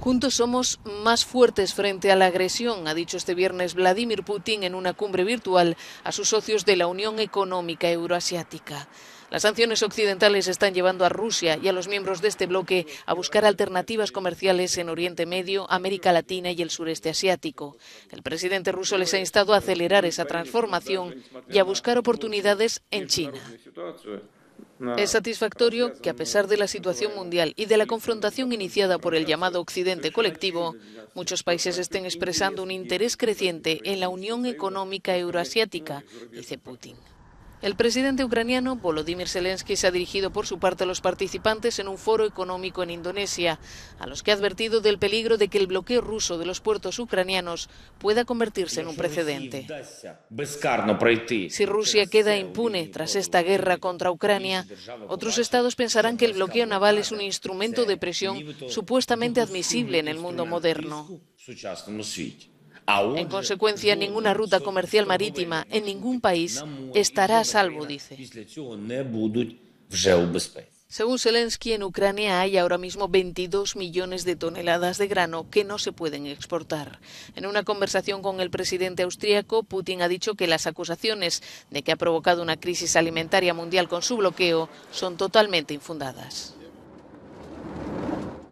Juntos somos más fuertes frente a la agresión, ha dicho este viernes Vladimir Putin en una cumbre virtual a sus socios de la Unión Económica Euroasiática. Las sanciones occidentales están llevando a Rusia y a los miembros de este bloque a buscar alternativas comerciales en Oriente Medio, América Latina y el sureste asiático. El presidente ruso les ha instado a acelerar esa transformación y a buscar oportunidades en China. Es satisfactorio que, a pesar de la situación mundial y de la confrontación iniciada por el llamado Occidente colectivo, muchos países estén expresando un interés creciente en la unión económica euroasiática, dice Putin. El presidente ucraniano Volodymyr Zelensky se ha dirigido por su parte a los participantes en un foro económico en Indonesia, a los que ha advertido del peligro de que el bloqueo ruso de los puertos ucranianos pueda convertirse en un precedente. Si Rusia queda impune tras esta guerra contra Ucrania, otros estados pensarán que el bloqueo naval es un instrumento de presión supuestamente admisible en el mundo moderno. En consecuencia, ninguna ruta comercial marítima en ningún país estará a salvo, dice. Según Zelensky, en Ucrania hay ahora mismo 22 millones de toneladas de grano que no se pueden exportar. En una conversación con el presidente austriaco, Putin ha dicho que las acusaciones de que ha provocado una crisis alimentaria mundial con su bloqueo son totalmente infundadas.